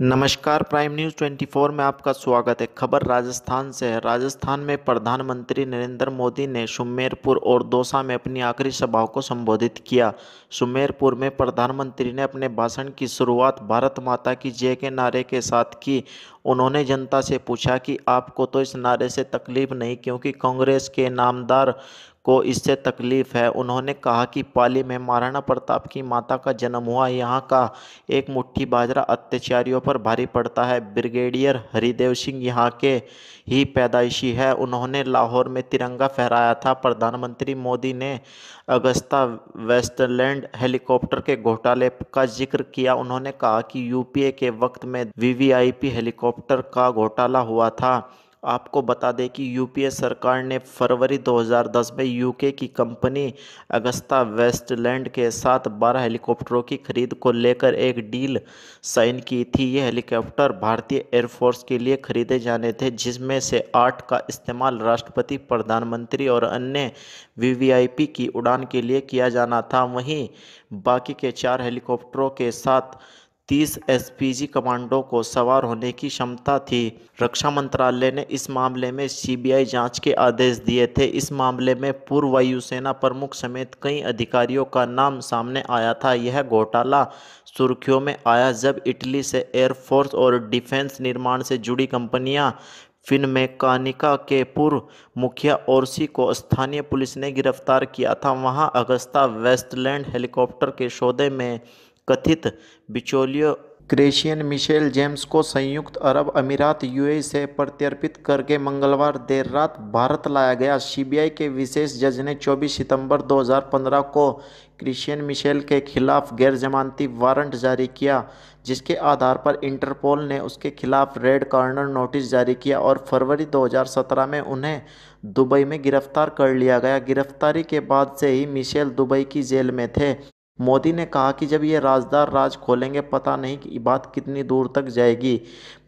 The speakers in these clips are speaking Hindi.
नमस्कार प्राइम न्यूज़ 24 में आपका स्वागत है खबर राजस्थान से है राजस्थान में प्रधानमंत्री नरेंद्र मोदी ने सुमेरपुर और दौसा में अपनी आखिरी सभाओं को संबोधित किया सुमेरपुर में प्रधानमंत्री ने अपने भाषण की शुरुआत भारत माता की जय के नारे के साथ की उन्होंने जनता से पूछा कि आपको तो इस नारे से तकलीफ नहीं क्योंकि कांग्रेस के नामदार को इससे तकलीफ़ है उन्होंने कहा कि पाली में महाराणा प्रताप की माता का जन्म हुआ यहाँ का एक मुट्ठी बाजरा अत्याचारियों पर भारी पड़ता है ब्रिगेडियर हरिदेव सिंह यहाँ के ही पैदाइशी है उन्होंने लाहौर में तिरंगा फहराया था प्रधानमंत्री मोदी ने अगस्ता वेस्टलैंड हेलीकॉप्टर के घोटाले का जिक्र किया उन्होंने कहा कि यूपीए के वक्त में वीवीआईपी हेलीकॉप्टर का घोटाला हुआ था आपको बता दें कि यूपीए सरकार ने फरवरी 2010 में यूके की कंपनी अगस्ता वेस्टलैंड के साथ 12 हेलीकॉप्टरों की खरीद को लेकर एक डील साइन की थी ये हेलीकॉप्टर भारतीय एयरफोर्स के लिए खरीदे जाने थे जिसमें से आठ का इस्तेमाल राष्ट्रपति प्रधानमंत्री और अन्य वीवीआईपी की उड़ान के लिए किया जाना था वहीं बाकी के चार हेलीकॉप्टरों के साथ तीस एसपीजी कमांडो को सवार होने की क्षमता थी रक्षा मंत्रालय ने इस मामले में सीबीआई जांच के आदेश दिए थे इस मामले में पूर्व वायुसेना प्रमुख समेत कई अधिकारियों का नाम सामने आया था यह घोटाला सुर्खियों में आया जब इटली से एयरफोर्स और डिफेंस निर्माण से जुड़ी कंपनियां फिनमेकानिका के पूर्व मुखिया ओरसी को स्थानीय पुलिस ने गिरफ्तार किया था वहां अगस्ता वेस्टलैंड हेलीकॉप्टर के सौदे में कथित बिचौलियों क्रेशियन मिशेल जेम्स को संयुक्त अरब अमीरात यूएई से प्रत्यर्पित करके मंगलवार देर रात भारत लाया गया सीबीआई के विशेष जज ने 24 सितंबर 2015 को क्रिशियन मिशेल के खिलाफ गैर जमानती वारंट जारी किया जिसके आधार पर इंटरपोल ने उसके खिलाफ रेड कॉर्नर नोटिस जारी किया और फरवरी 2017 में उन्हें दुबई में गिरफ्तार कर लिया गया गिरफ्तारी के बाद से ही मिशेल दुबई की जेल में थे मोदी ने कहा कि जब ये राजदार राज खोलेंगे पता नहीं कि बात कितनी दूर तक जाएगी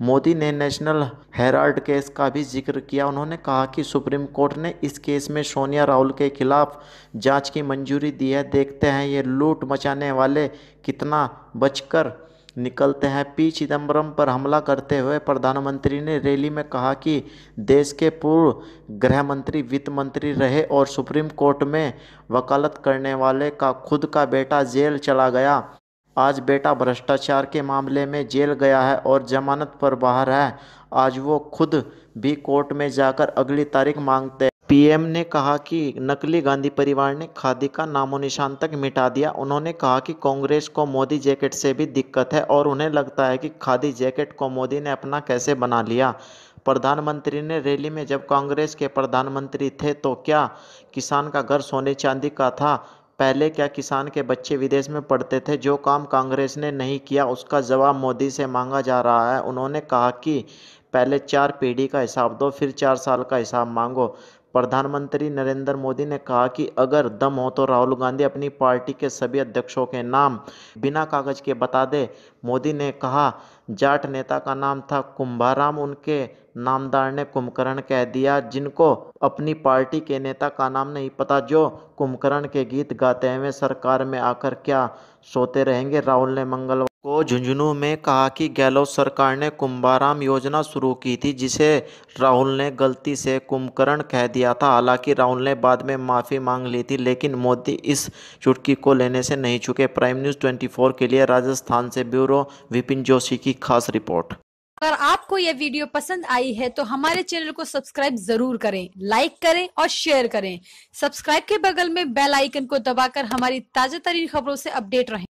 मोदी ने नेशनल हेराल्ड केस का भी जिक्र किया उन्होंने कहा कि सुप्रीम कोर्ट ने इस केस में सोनिया राहुल के खिलाफ जांच की मंजूरी दी है देखते हैं ये लूट मचाने वाले कितना बचकर निकलते हैं पी चिदम्बरम पर हमला करते हुए प्रधानमंत्री ने रैली में कहा कि देश के पूर्व गृह मंत्री वित्त मंत्री रहे और सुप्रीम कोर्ट में वकालत करने वाले का खुद का बेटा जेल चला गया आज बेटा भ्रष्टाचार के मामले में जेल गया है और जमानत पर बाहर है आज वो खुद भी कोर्ट में जाकर अगली तारीख मांगते पीएम ने कहा कि नकली गांधी परिवार ने खादी का नामो निशान तक मिटा दिया उन्होंने कहा कि कांग्रेस को मोदी जैकेट से भी दिक्कत है और उन्हें लगता है कि खादी जैकेट को मोदी ने अपना कैसे बना लिया प्रधानमंत्री ने रैली में जब कांग्रेस के प्रधानमंत्री थे तो क्या किसान का घर सोने चांदी का था पहले क्या किसान के बच्चे विदेश में पढ़ते थे जो काम कांग्रेस ने नहीं किया उसका जवाब मोदी से मांगा जा रहा है उन्होंने कहा कि पहले चार पीढ़ी का हिसाब दो फिर चार साल का हिसाब मांगो प्रधानमंत्री नरेंद्र मोदी ने कहा कि अगर दम हो तो राहुल गांधी अपनी पार्टी के सभी अध्यक्षों के नाम बिना कागज के बता दे मोदी ने कहा जाट नेता का नाम था कुंभाराम उनके नामदार ने कुंभकर्ण कह दिया जिनको अपनी पार्टी के नेता का नाम नहीं पता जो कुंभकर्ण के गीत गाते हुए सरकार में आकर क्या सोते रहेंगे राहुल ने मंगलवार को झुंझुनू में कहा कि गहलोत सरकार ने कुंभाराम योजना शुरू की थी जिसे राहुल ने गलती से कुंभकर्ण कह दिया था हालांकि राहुल ने बाद में माफ़ी मांग ली थी लेकिन मोदी इस चुटकी को लेने से नहीं चुके प्राइम न्यूज़ 24 के लिए राजस्थान से ब्यूरो विपिन जोशी की खास रिपोर्ट अगर आपको यह वीडियो पसंद आई है तो हमारे चैनल को सब्सक्राइब जरूर करें लाइक करें और शेयर करें सब्सक्राइब के बगल में बेल आइकन को दबाकर हमारी ताजा तरीन खबरों से अपडेट रहें